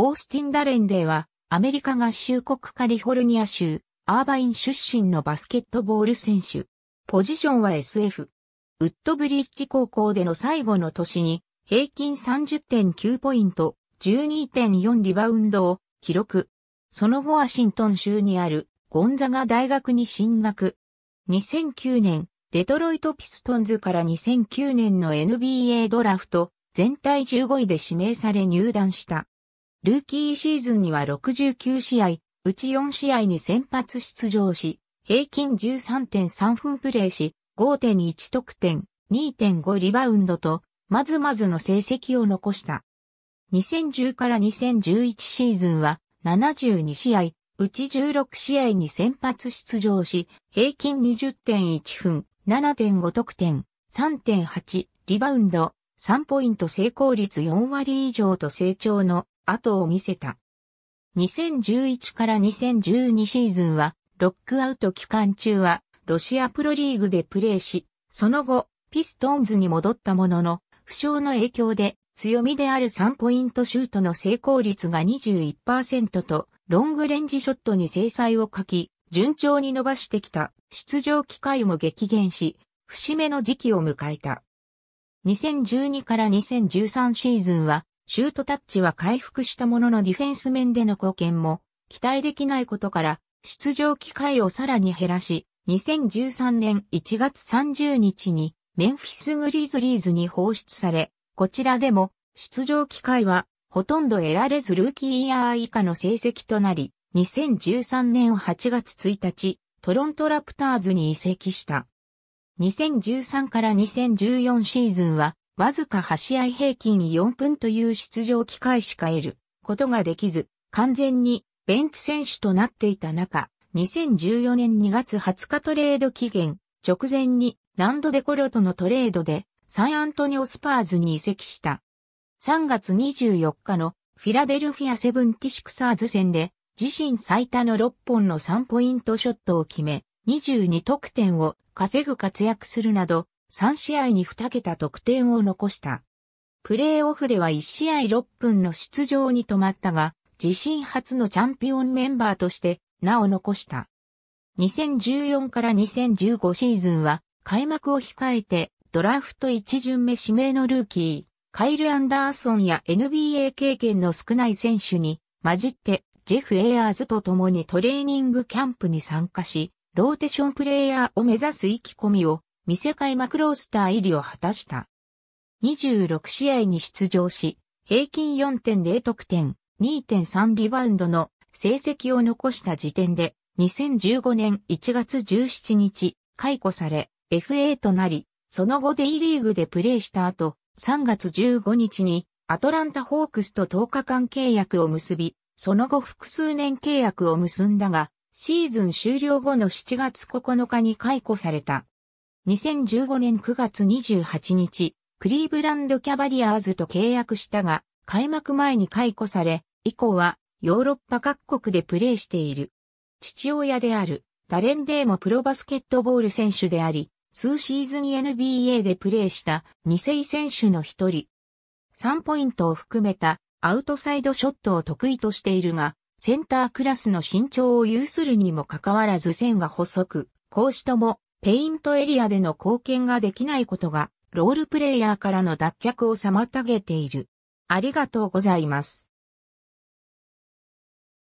オースティン・ダレンデーは、アメリカ合衆国カリフォルニア州、アーバイン出身のバスケットボール選手。ポジションは SF。ウッドブリッジ高校での最後の年に、平均30.9ポイント、12.4リバウンドを記録。その後ワシントン州にあるゴンザガ大学に進学。2009年、デトロイト・ピストンズから2009年の NBA ドラフト、全体15位で指名され入団した。ルーキーシーズンには69試合、うち4試合に先発出場し、平均13.3分プレーし、5.1得点、2.5リバウンドと、まずまずの成績を残した。2010から2011シーズンは72試合、うち16試合に先発出場し、平均20.1分、7.5得点、3.8リバウンド、3ポイント成功率4割以上と成長の後を見せた。2011から2012シーズンは、ロックアウト期間中は、ロシアプロリーグでプレーし、その後、ピストンズに戻ったものの、負傷の影響で、強みである3ポイントシュートの成功率が21%と、ロングレンジショットに制裁を書き、順調に伸ばしてきた出場機会も激減し、節目の時期を迎えた。2012から2013シーズンはシュートタッチは回復したもののディフェンス面での貢献も期待できないことから出場機会をさらに減らし、2013年1月30日にメンフィスグリーズリーズに放出され、こちらでも出場機会はほとんど得られずルーキーイヤー以下の成績となり、2013年8月1日、トロントラプターズに移籍した。2013から2014シーズンはわずか8試合平均4分という出場機会しか得ることができず、完全にベンチ選手となっていた中、2014年2月20日トレード期限直前にランドデコロとのトレードでサンアントニオスパーズに移籍した。3月24日のフィラデルフィアセブンティシクサーズ戦で自身最多の6本の3ポイントショットを決め、22得点を稼ぐ活躍するなど、3試合に2桁得点を残した。プレーオフでは1試合6分の出場に止まったが、自身初のチャンピオンメンバーとして名を残した。2014から2015シーズンは開幕を控えてドラフト1巡目指名のルーキー、カイル・アンダーソンや NBA 経験の少ない選手に混じってジェフ・エアーズと共にトレーニングキャンプに参加し、ローテーションプレイヤーを目指す意気込みを見世界マクロースター入りを果たした。26試合に出場し、平均4.0得点、2.3リバウンドの成績を残した時点で、2015年1月17日、解雇され、FA となり、その後 D リーグでプレーした後、3月15日にアトランタホークスと10日間契約を結び、その後複数年契約を結んだが、シーズン終了後の7月9日に解雇された。2015年9月28日、クリーブランドキャバリアーズと契約したが、開幕前に解雇され、以降はヨーロッパ各国でプレーしている。父親である、ダレンデーもプロバスケットボール選手であり、数シーズン NBA でプレーした2世選手の一人。3ポイントを含めたアウトサイドショットを得意としているが、センタークラスの身長を有するにもかかわらず線が細く、講師ともペイントエリアでの貢献ができないことが、ロールプレイヤーからの脱却を妨げている。ありがとうございます。